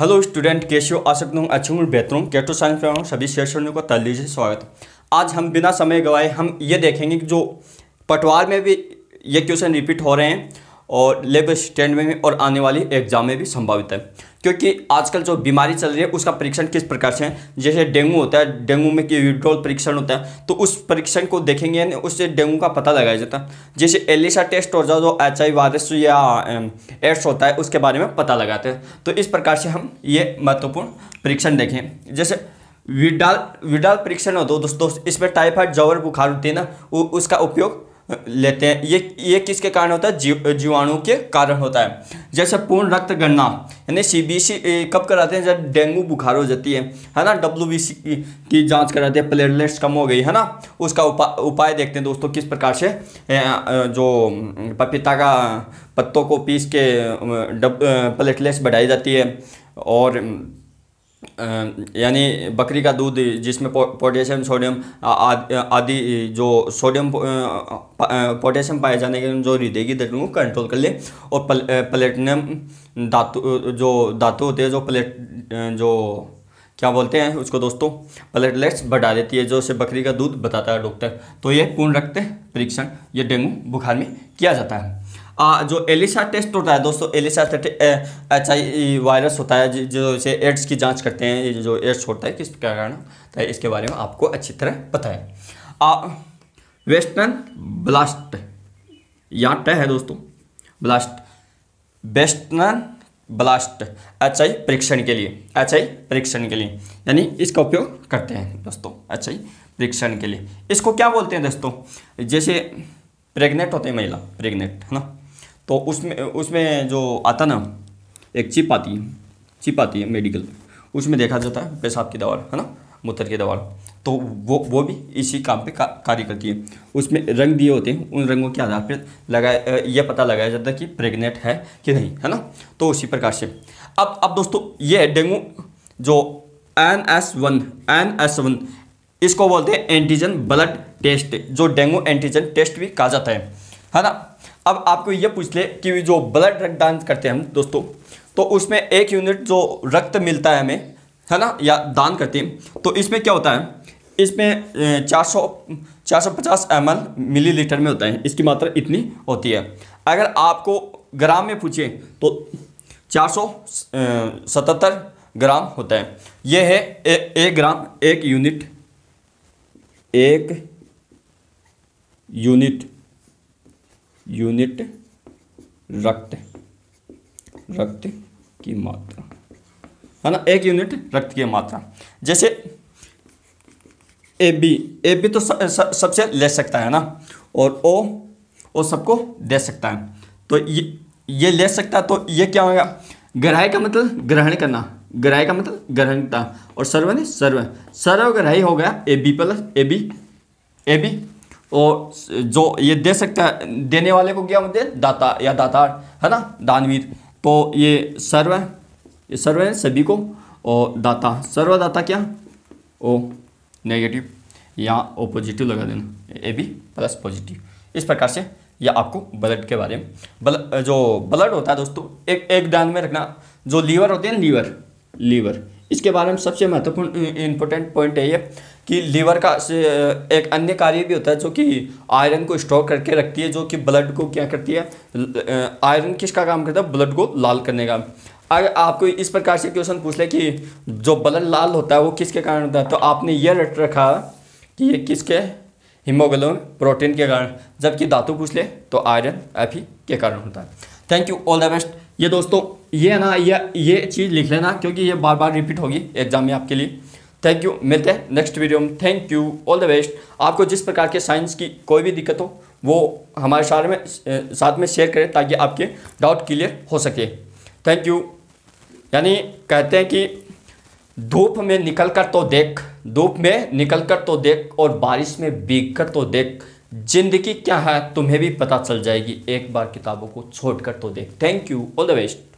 hello student कैसे हो आ सकता हूँ अच्छे हूँ बेहतर हूँ कैटो साइंस में सभी सेशनों का तल्ली से स्वागत आज हम बिना समय गवाए हम ये देखेंगे कि जो पटवार में भी ये क्वेश्चन रिपीट हो रहे हैं और लेबर स्टैंड में भी और आने वाली एग्जाम में भी संभावित है क्योंकि आजकल जो बीमारी चल रही है उसका परीक्षण किस प्रकार से है जैसे डेंगू होता है डेंगू में विड्रोल परीक्षण होता है तो उस परीक्षण को देखेंगे यानी उससे डेंगू का पता लगाया जाता है जैसे एलिसा टेस्ट हो जो एच आई वायरस या एड्स होता है उसके बारे में पता लगाते हैं तो इस प्रकार से हम ये महत्वपूर्ण परीक्षण देखें जैसे विडाल विडाल परीक्षण हो दो दोस्तों इसमें टाइफाइड जवर बुखार होती है ना उसका उपयोग लेते हैं ये ये किसके कारण होता है जीवाणु के कारण होता है जैसे पूर्ण रक्त गणना यानी सीबीसी कब कराते हैं जब डेंगू बुखार हो जाती है है ना डब्ल्यूबीसी की, की जांच कराते हैं प्लेटलेट्स कम हो गई है ना उसका उपा, उपाय देखते हैं दोस्तों किस प्रकार से जो पपीता का पत्तों को पीस के डब प्लेटलेट्स बढ़ाई जाती है और यानी बकरी का दूध जिसमें पोटेशियम सोडियम आदि जो सोडियम पोटेशियम पाए जाने के जो हृदय की धड़कन को कंट्रोल कर ले और पल, प्लेटिनम धातु जो धातु होते हैं जो प्लेट जो क्या बोलते हैं उसको दोस्तों प्लेटलेट्स बढ़ा देती है जो उसे बकरी का दूध बताता है डॉक्टर तो ये पूर्ण रक्त परीक्षण ये डेंगू बुखार में किया जाता है आ, जो एलिसा टेस्ट होता है दोस्तों एलिसा एच आई वायरस होता है जो इसे एड्स की जांच करते हैं जो एड्स होता है किस क्या कारण होता है तो इसके बारे में आपको अच्छी तरह पता है आ, वेस्टर्न ब्लास्ट यहाँ टह है दोस्तों ब्लास्ट वेस्टर्न ब्लास्ट एच अच्छा, आई परीक्षण के लिए एच अच्छा, आई परीक्षण के लिए यानी इसका उपयोग करते हैं दोस्तों एच अच्छा, आई परीक्षण के लिए इसको क्या बोलते हैं दोस्तों जैसे प्रेग्नेंट होते हैं महिला प्रेग्नेंट है ना तो उसमें उसमें जो आता ना एक चिप आती है चिप आती है मेडिकल उसमें देखा जाता है पेशाब की दवा है ना मूत्र की दवा तो वो वो भी इसी काम पे का, कार्य करती है उसमें रंग दिए होते हैं उन रंगों के आधार पर लगाया यह पता लगाया जाता है कि प्रेग्नेंट है कि नहीं है ना तो उसी प्रकार से अब अब दोस्तों ये डेंगू जो N S one N S one इसको बोलते हैं एंटीजन ब्लड टेस्ट जो डेंगू एंटीजन टेस्ट भी कहा जाता है है ना अब आपको ये पूछ ले कि जो ब्लड रक्त दान करते हैं हम दोस्तों तो उसमें एक यूनिट जो रक्त मिलता है हमें है ना या दान करते हैं तो इसमें क्या होता है इसमें 400 450 एम एल मिलीलीटर में होता है इसकी मात्रा इतनी होती है अगर आपको ग्राम में पूछे तो 477 ग्राम होता है यह है ए, एक ग्राम एक यूनिट एक यूनिट यूनिट रक्त रक्त की मात्रा है ना एक यूनिट रक्त की मात्रा जैसे ए बी ए बी तो सबसे ले सकता है ना और ओ ओ सबको दे सकता है तो ये ये ले सकता है तो ये क्या होगा ग्राह्य का मतलब ग्रहण करना ग्राह्य का मतलब करना और सर्व ने सर्व सर्वग्राही हो गया A B plus A B A B और जो ये दे सकता है देने वाले को क्या बोलते हैं दाता या दाता है ना दानवीर तो ये सर्व ये सर्व है सभी को और दाता सर्वदाता क्या ओ नेगेटिव या ओ पॉजिटिव लगा देना ए बी प्लस पॉजिटिव इस प्रकार से यह आपको ब्लड के बारे में बल जो ब्लड होता है दोस्तों एक एक दान में रखना जो लीवर होते हैं लीवर लीवर इसके बारे में सबसे महत्वपूर्ण इंपॉर्टेंट पॉइंट है ये कि लीवर का एक अन्य कार्य भी होता है जो कि आयरन को स्टोर करके रखती है जो कि ब्लड को क्या करती है आयरन किसका काम करता है ब्लड को लाल करने का अगर आपको इस प्रकार से क्वेश्चन पूछ ले कि जो ब्लड लाल होता है वो किसके कारण होता है तो आपने ये रट रखा कि ये किसके हिमोग्लोबिन प्रोटीन के कारण जबकि धातु पूछ ले तो आयरन एफ के कारण होता है thank you all the best ये दोस्तों ये ना ये ये चीज़ लिख लेना क्योंकि ये बार बार रिपीट होगी एग्जाम में आपके लिए थैंक यू मिलते हैं नेक्स्ट वीडियो में thank you all the best आपको जिस प्रकार के साइंस की कोई भी दिक्कत हो वो हमारे साथ में साथ में शेयर करें ताकि आपके डाउट क्लियर हो सके थैंक यू यानी कहते हैं कि धूप में निकल कर तो देख धूप में निकल कर तो देख और बारिश में बीग कर तो देख जिंदगी क्या है तुम्हें भी पता चल जाएगी एक बार किताबों को छोड़ कर तो देख thank you all the best